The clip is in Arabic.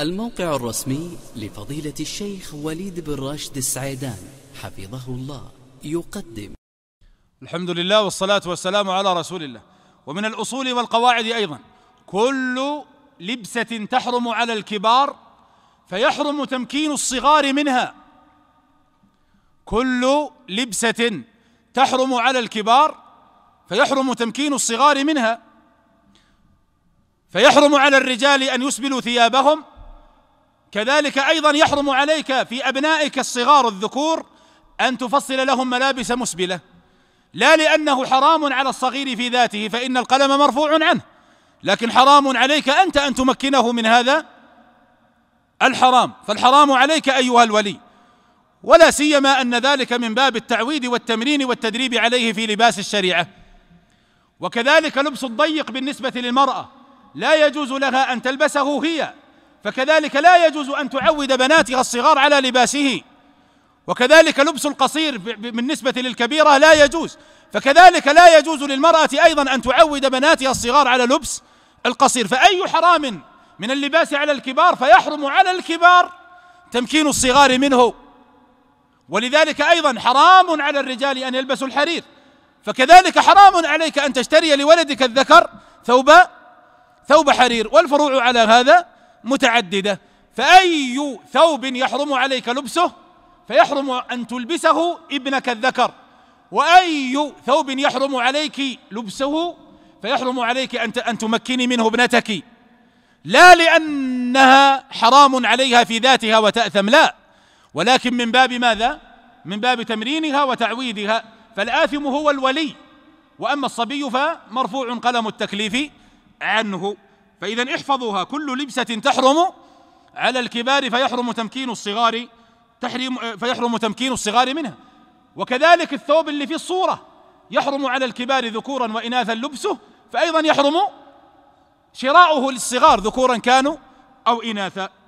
الموقع الرسمي لفضيلة الشيخ وليد بن راشد السعيدان حفظه الله يقدم الحمد لله والصلاة والسلام على رسول الله ومن الأصول والقواعد أيضا كل لبسة تحرم على الكبار فيحرم تمكين الصغار منها كل لبسة تحرم على الكبار فيحرم تمكين الصغار منها فيحرم على الرجال ان يسبلوا ثيابهم كذلك ايضا يحرم عليك في ابنائك الصغار الذكور ان تفصل لهم ملابس مسبله لا لانه حرام على الصغير في ذاته فان القلم مرفوع عنه لكن حرام عليك انت ان تمكنه من هذا الحرام فالحرام عليك ايها الولي ولا سيما ان ذلك من باب التعويد والتمرين والتدريب عليه في لباس الشريعه وكذلك لبس الضيق بالنسبه للمراه لا يجوز لها ان تلبسه هي فكذلك لا يجوز أن تعود بناتها الصغار على لباسه وكذلك لبس القصير بالنسبة للكبيرة لا يجوز فكذلك لا يجوز للمرأة أيضا أن تعود بناتها الصغار على لبس القصير فأي حرام من اللباس على الكبار فيحرم على الكبار تمكين الصغار منه ولذلك أيضا حرام على الرجال أن يلبسوا الحرير فكذلك حرام عليك أن تشتري لولدك الذكر ثوب ثوب حرير والفروع على هذا متعددة فأي ثوب يحرم عليك لبسه فيحرم أن تلبسه ابنك الذكر وأي ثوب يحرم عليك لبسه فيحرم عليك أن أن تمكني منه ابنتك لا لأنها حرام عليها في ذاتها وتأثم لا ولكن من باب ماذا؟ من باب تمرينها وتعويدها فالآثم هو الولي وأما الصبي فمرفوع قلم التكليف عنه فإذا احفظوها كل لبسة تحرم على الكبار فيحرم تمكين الصغار تحرم فيحرم تمكين الصغار منها وكذلك الثوب اللي في الصورة يحرم على الكبار ذكورا وإناثا لبسه فأيضا يحرم شراؤه للصغار ذكورا كانوا أو إناثا